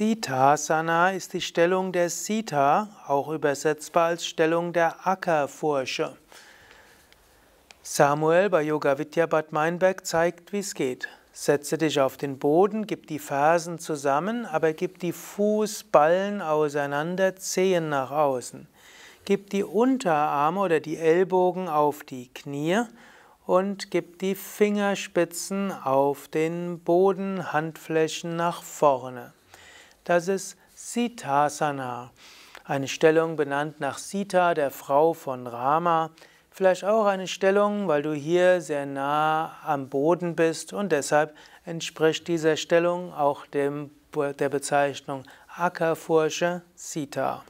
Sitasana ist die Stellung der Sita, auch übersetzbar als Stellung der Ackerfursche. Samuel bei Yoga Vidya Bad Meinberg zeigt, wie es geht. Setze dich auf den Boden, gib die Fersen zusammen, aber gib die Fußballen auseinander, Zehen nach außen. Gib die Unterarme oder die Ellbogen auf die Knie und gib die Fingerspitzen auf den Boden, Handflächen nach vorne. Das ist Sitasana, eine Stellung benannt nach Sita, der Frau von Rama. Vielleicht auch eine Stellung, weil du hier sehr nah am Boden bist und deshalb entspricht dieser Stellung auch dem, der Bezeichnung Ackerfursche Sita.